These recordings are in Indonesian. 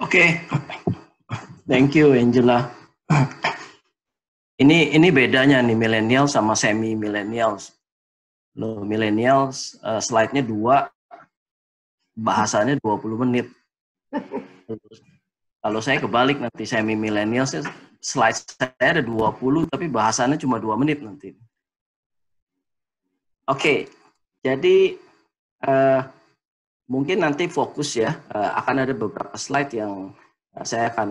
Oke, okay. thank you Angela. Ini ini bedanya nih milenial sama semi milenials. Lo milenials uh, eh, slide-nya dua, bahasanya 20 menit. Kalau saya kebalik nanti semi milenial slide saya ada 20 tapi bahasanya cuma dua menit nanti. Oke. Okay. Jadi uh, mungkin nanti fokus ya eh, akan ada beberapa slide yang eh, saya akan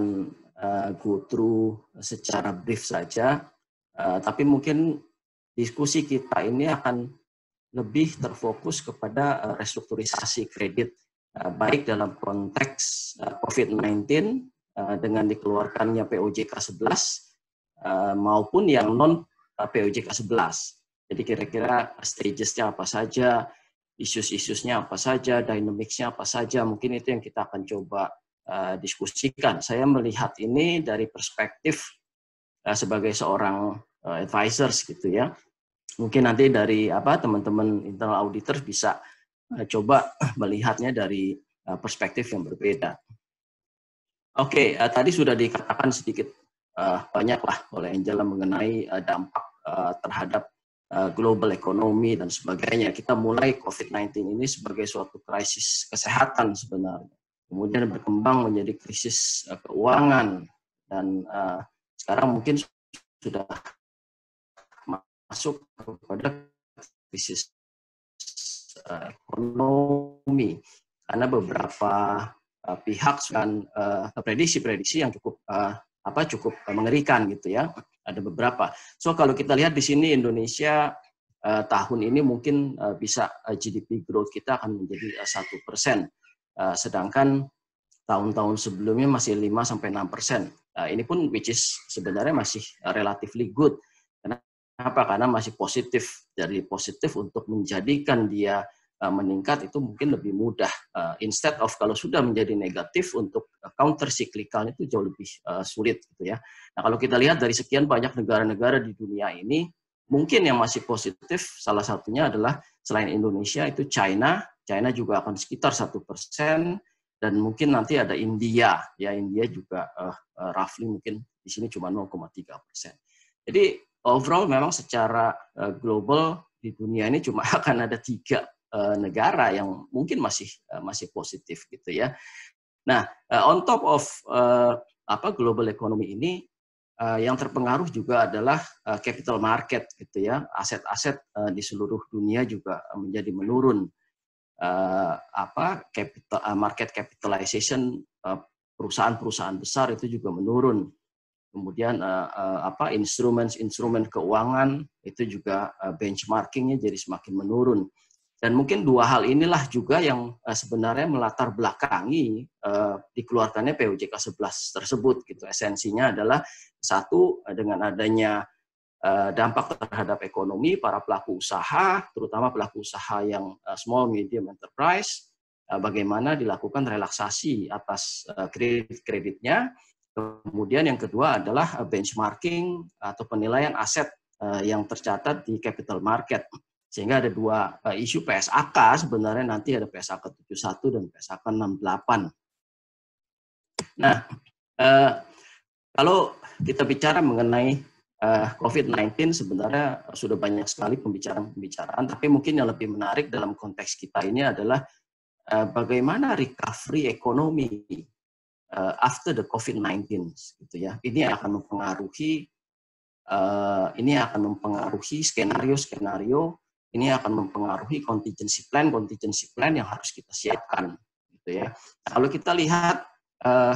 eh, go through secara brief saja tapi mungkin diskusi kita ini akan lebih terfokus kepada restrukturisasi kredit baik dalam konteks COVID-19 dengan dikeluarkannya POJK 11 maupun yang non POJK 11. Jadi kira-kira stagesnya apa saja, isu-isunya apa saja, dinamiknya apa saja, mungkin itu yang kita akan coba uh, diskusikan. Saya melihat ini dari perspektif uh, sebagai seorang uh, advisors gitu ya. Mungkin nanti dari apa teman-teman internal auditor bisa uh, coba melihatnya dari uh, perspektif yang berbeda. Oke, okay, uh, tadi sudah dikatakan sedikit uh, banyaklah oleh Angela mengenai uh, dampak uh, terhadap Eh, global ekonomi dan sebagainya. Kita mulai COVID-19 ini sebagai suatu krisis kesehatan sebenarnya. Kemudian berkembang menjadi krisis eh, keuangan dan eh, sekarang mungkin sudah masuk kepada krisis ekonomi karena beberapa uh, pihak sudah prediksi-prediksi yang cukup apa cukup mengerikan gitu ya ada beberapa. So kalau kita lihat di sini Indonesia uh, tahun ini mungkin uh, bisa eh, GDP growth kita akan menjadi satu uh, persen, uh, sedangkan tahun-tahun sebelumnya masih 5 sampai enam persen. Nah, ini pun which is sebenarnya masih relatively good. Kenapa? Karena masih positif dari positif untuk menjadikan dia Eh, meningkat itu mungkin lebih mudah. Eh, instead of kalau sudah menjadi negatif untuk eh, counter cyclical itu jauh lebih sulit gitu ya. Nah kalau kita lihat dari sekian banyak negara-negara di dunia ini, mungkin yang masih positif salah satunya adalah selain Indonesia itu China, China juga akan sekitar satu persen dan mungkin nanti ada India ya India juga uh, roughly mungkin di sini cuma 0,3 persen. Jadi overall memang secara uh, global di dunia ini cuma akan ada tiga Eh, negara yang mungkin masih eh, masih positif gitu ya. Nah, eh, on top of apa global ekonomi ini yang terpengaruh juga adalah capital market gitu ya. Aset-aset di seluruh dunia juga menjadi menurun. apa capital market capitalization perusahaan-perusahaan besar itu juga menurun kemudian apa instrumen-instrumen keuangan itu juga uh, benchmarkingnya jadi semakin menurun. Dan mungkin dua hal inilah juga yang uh, sebenarnya melatar belakangi uh, dikeluarkannya PUJK 11 tersebut. Gitu. Esensinya adalah satu eh, dengan adanya uh, dampak terhadap ekonomi para pelaku usaha, terutama pelaku usaha yang uh, small medium enterprise, uh, bagaimana dilakukan relaksasi atas uh, kredit kreditnya. Kemudian yang kedua adalah benchmarking atau penilaian aset yang tercatat di capital market sehingga ada dua uh, isu PSAK sebenarnya nanti ada PSAK 71 dan PSAK 68. Nah, uh, kalau kita bicara mengenai uh, eh, COVID-19 sebenarnya sudah banyak sekali pembicaraan-pembicaraan, tapi mungkin yang lebih menarik dalam konteks kita ini adalah uh, bagaimana recovery ekonomi uh, after the COVID-19 gitu ya. Ini akan mempengaruhi uh, ini akan mempengaruhi skenario-skenario ini akan mempengaruhi contingency plan contingency plan yang harus kita siapkan gitu ya nah, kalau kita lihat uh,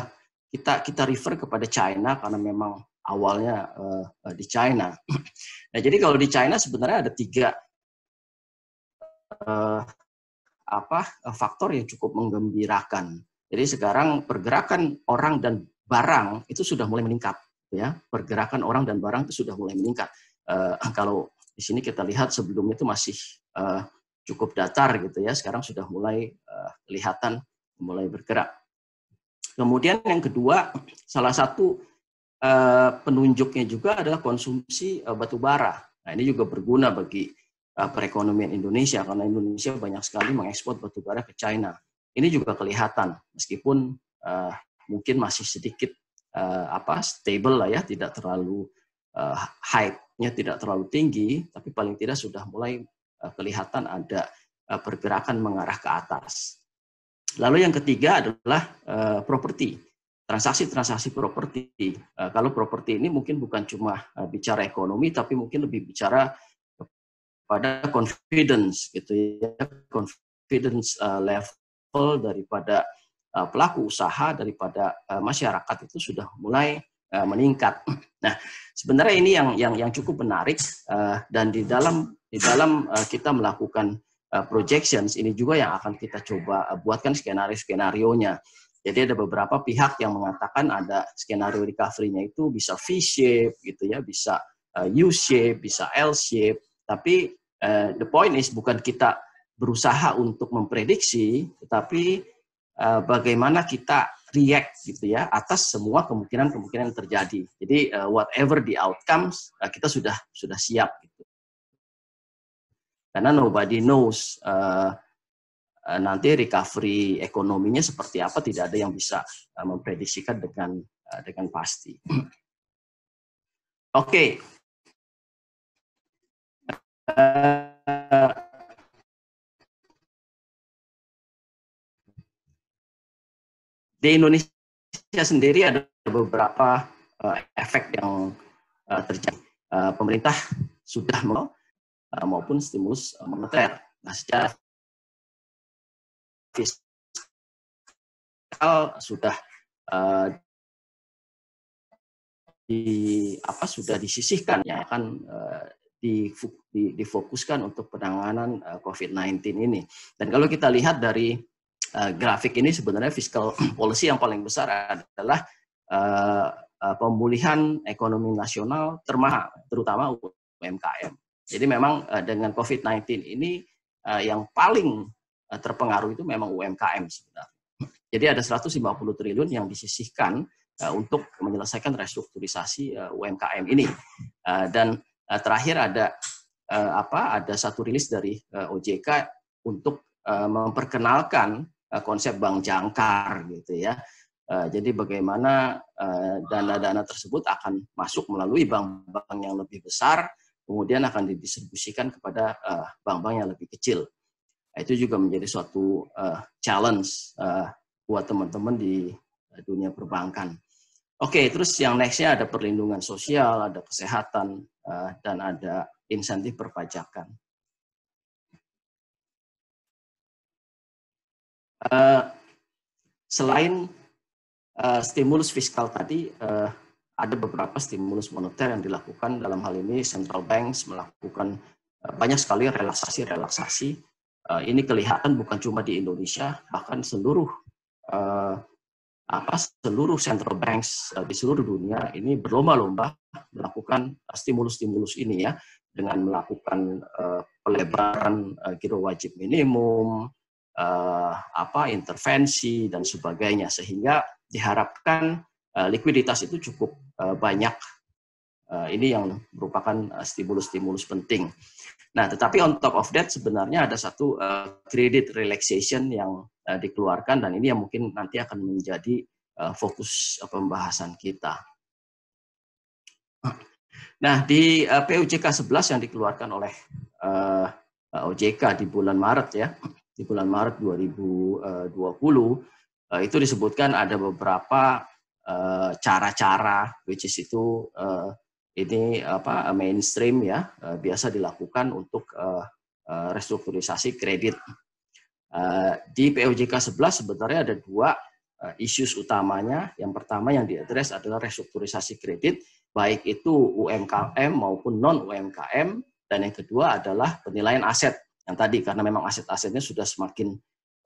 kita kita refer kepada China karena memang awalnya uh, di China nah jadi kalau di China sebenarnya ada tiga uh, apa faktor yang cukup menggembirakan jadi sekarang pergerakan orang dan barang itu sudah mulai meningkat ya pergerakan orang dan barang itu sudah mulai meningkat uh, kalau di sini kita lihat sebelumnya itu masih uh, cukup datar gitu ya. Sekarang sudah mulai uh, kelihatan mulai bergerak. Kemudian yang kedua, salah satu uh, penunjuknya juga adalah konsumsi uh, batu bara. Nah, ini juga berguna bagi uh, perekonomian Indonesia karena Indonesia banyak sekali mengekspor batu bara ke China. Ini juga kelihatan meskipun uh, mungkin masih sedikit uh, apa stable lah ya, tidak terlalu uh, high ya tidak terlalu tinggi, tapi paling tidak sudah mulai eh, kelihatan ada eh, pergerakan mengarah ke atas. Lalu yang ketiga adalah eh, properti, transaksi-transaksi properti. kalau properti ini mungkin bukan cuma bicara ekonomi, tapi mungkin lebih bicara pada confidence gitu ya, confidence level daripada pelaku usaha daripada masyarakat itu sudah mulai Eh, meningkat. Nah, sebenarnya ini yang yang yang cukup menarik uh, dan di dalam di dalam uh, kita melakukan uh, projections ini juga yang akan kita coba uh, buatkan skenario-skenarionya. Jadi ada beberapa pihak yang mengatakan ada skenario recovery-nya itu bisa V shape gitu ya, bisa uh, U shape, bisa L shape. Tapi uh, the point is bukan kita berusaha untuk memprediksi, tetapi uh, bagaimana kita react gitu ya atas semua kemungkinan-kemungkinan terjadi. Jadi uh, whatever the outcomes uh, kita sudah sudah siap gitu. Karena nobody knows uh, nanti recovery ekonominya seperti apa tidak ada yang bisa uh, memprediksikan dengan uh, dengan pasti. Oke. Okay. Uh, di Indonesia sendiri ada beberapa uh, efek yang uh, terjadi. Uh, pemerintah sudah mau uh, maupun stimulus uh, moneter. Nah, secara fiskal sudah uh, di apa sudah disisihkan ya akan uh, difokuskan untuk penanganan uh, COVID-19 ini. Dan kalau kita lihat dari Eh, grafik ini sebenarnya fiskal policy yang paling besar adalah uh, uh, pemulihan ekonomi nasional termahal, terutama UMKM. Jadi memang uh, dengan COVID-19 ini uh, yang paling uh, terpengaruh itu memang UMKM sebenarnya. Jadi ada 150 triliun yang disisihkan uh, untuk menyelesaikan restrukturisasi uh, UMKM ini. Uh, dan uh, terakhir ada uh, apa? Ada satu rilis dari uh, OJK untuk uh, memperkenalkan Eh, konsep bank jangkar gitu ya. Eh, jadi bagaimana eh, dana-dana tersebut akan masuk melalui bank-bank yang lebih besar, kemudian akan didistribusikan kepada bank-bank yang lebih kecil. Nah, itu juga menjadi suatu challenge buat teman-teman di dunia perbankan. Oke, terus yang nextnya ada perlindungan sosial, ada kesehatan, dan ada insentif perpajakan. Eh, selain uh, stimulus fiskal tadi, uh, ada beberapa stimulus moneter yang dilakukan dalam hal ini central banks melakukan banyak sekali relaksasi-relaksasi. ini kelihatan bukan cuma di Indonesia, bahkan seluruh uh, apa seluruh central banks di seluruh dunia ini berlomba-lomba melakukan stimulus-stimulus ini ya dengan melakukan pelebaran uh, giro wajib minimum, eh, apa intervensi dan sebagainya sehingga diharapkan eh, likuiditas itu cukup eh, banyak eh, ini yang merupakan eh, stimulus-stimulus penting. Nah, tetapi on top of that sebenarnya ada satu credit eh, credit relaxation yang uh, dikeluarkan dan ini yang mungkin nanti akan menjadi uh, fokus uh, pembahasan kita. Nah, di PUJK 11 yang dikeluarkan oleh OJK di bulan Maret ya, di bulan Maret 2020 eh, eh, itu disebutkan ada beberapa eh, cara-cara which is itu ini apa mainstream ya biasa dilakukan untuk restrukturisasi kredit. Di POJK 11 sebenarnya ada dua isu utamanya. Yang pertama yang diadres adalah restrukturisasi kredit baik itu UMKM maupun non UMKM dan yang kedua adalah penilaian aset yang tadi karena memang aset-asetnya sudah semakin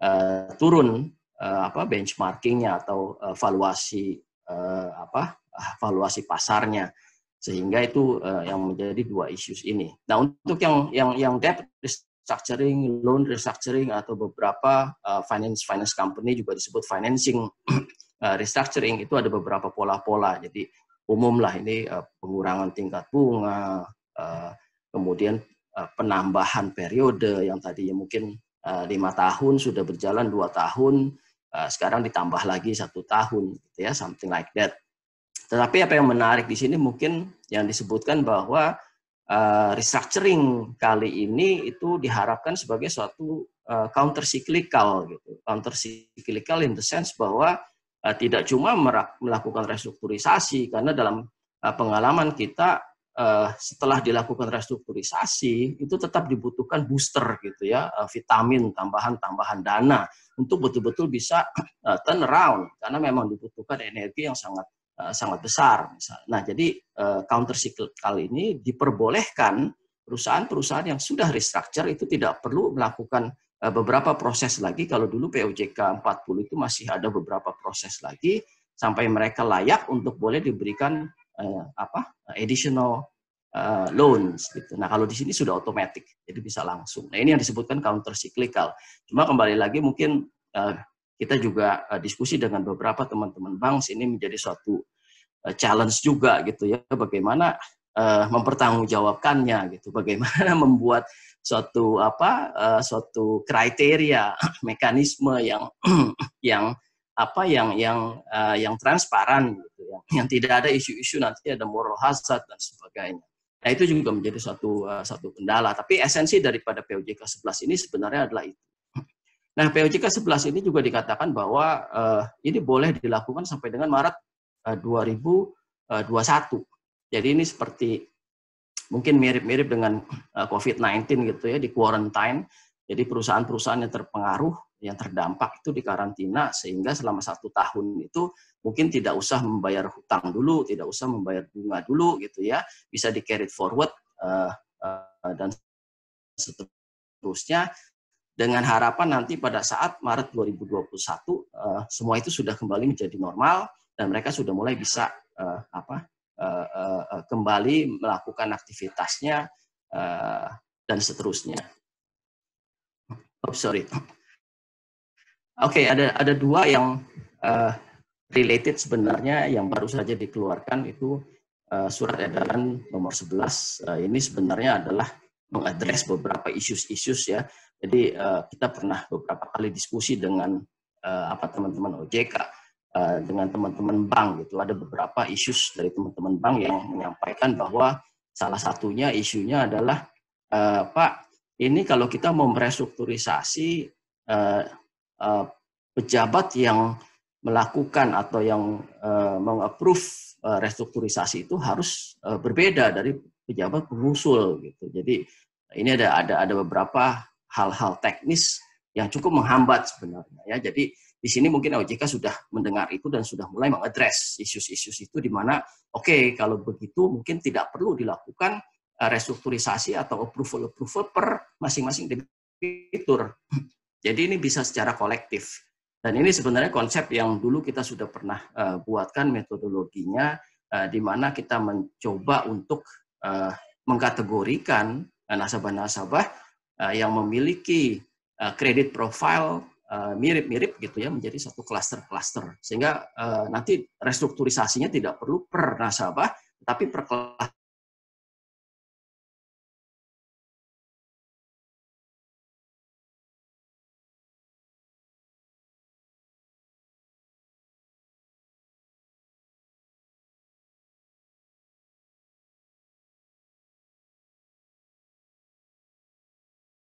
uh, turun uh, apa benchmarkingnya atau eh, valuasi uh, apa valuasi pasarnya sehingga itu uh, yang menjadi dua isu ini. Nah untuk yang yang yang debt restructuring, loan restructuring atau beberapa uh, finance finance company juga disebut financing restructuring itu ada beberapa pola-pola. Jadi umumlah ini uh, pengurangan tingkat bunga, uh, kemudian Eh, penambahan periode yang tadinya mungkin eh, lima tahun sudah berjalan dua tahun eh, sekarang ditambah lagi satu tahun gitu ya something like that tetapi apa yang menarik di sini mungkin yang disebutkan bahwa restructuring kali ini itu diharapkan sebagai suatu counter cyclical gitu counter cyclical in the sense bahwa tidak cuma melakukan restrukturisasi karena dalam pengalaman kita uh, setelah dilakukan restrukturisasi itu tetap dibutuhkan booster gitu ya, uh, vitamin tambahan-tambahan dana untuk betul-betul bisa uh, turn around karena memang dibutuhkan energi yang sangat uh, sangat besar. Misalnya. Nah, jadi uh, counter kali ini diperbolehkan perusahaan-perusahaan yang sudah restructure itu tidak perlu melakukan beberapa proses lagi kalau dulu POJK 40 itu masih ada beberapa proses lagi sampai mereka layak untuk boleh diberikan uh, apa additional uh, loans gitu. Nah kalau di sini sudah otomatis, jadi bisa langsung. Nah ini yang disebutkan counter cyclical. Cuma kembali lagi mungkin uh, kita juga uh, diskusi dengan beberapa teman-teman bank ini menjadi suatu uh, challenge juga gitu ya bagaimana uh, mempertanggungjawabkannya gitu bagaimana membuat suatu apa uh, suatu kriteria mekanisme yang yang apa yang yang uh, yang transparan gitu yang, yang tidak ada isu-isu nanti ada moral hazard dan sebagainya. Nah itu juga menjadi satu uh, satu kendala. Tapi esensi daripada POJK 11 ini sebenarnya adalah itu. Nah POJK 11 ini juga dikatakan bahwa uh, ini boleh dilakukan sampai dengan Maret uh, 2021. Jadi ini seperti mungkin mirip-mirip dengan uh, COVID-19 gitu ya di quarantine jadi perusahaan-perusahaan yang terpengaruh, yang terdampak itu dikarantina sehingga selama satu tahun itu mungkin tidak usah membayar hutang dulu, tidak usah membayar bunga dulu gitu ya, bisa di carry forward uh, uh, dan seterusnya dengan harapan nanti pada saat Maret 2021 uh, eh, semua itu sudah kembali menjadi normal dan mereka sudah mulai bisa uh, apa uh, uh, kembali melakukan aktivitasnya uh, dan seterusnya. Oh sorry. Oke okay, ada ada dua yang uh, related sebenarnya yang baru saja dikeluarkan itu uh, surat edaran nomor 11 uh, eh, ini sebenarnya adalah mengadres beberapa isu-isu ya. Jadi uh, kita pernah beberapa kali diskusi dengan uh, apa teman-teman OJK uh, dengan teman-teman bank gitu. Ada beberapa isu dari teman-teman bank yang menyampaikan bahwa salah satunya isunya adalah uh, Pak ini kalau kita mau merestrukturisasi eh, eh, pejabat yang melakukan atau yang eh, mengapprove eh, restrukturisasi itu harus eh, berbeda dari pejabat pengusul gitu. Jadi ini ada ada ada beberapa hal-hal teknis yang cukup menghambat sebenarnya ya. Jadi di sini mungkin OJK sudah mendengar itu dan sudah mulai mengadres isu-isu itu di mana oke okay, kalau begitu mungkin tidak perlu dilakukan Eh, restrukturisasi atau approval-approval per masing-masing debitur. Jadi ini bisa secara kolektif. Dan ini sebenarnya konsep yang dulu kita sudah pernah eh, buatkan metodologinya, eh, di mana kita mencoba untuk mengkategorikan nasabah-nasabah yang memiliki kredit uh, profile mirip-mirip gitu ya, menjadi satu klaster-klaster. Sehingga nanti restrukturisasinya tidak perlu per nasabah, tapi per kelas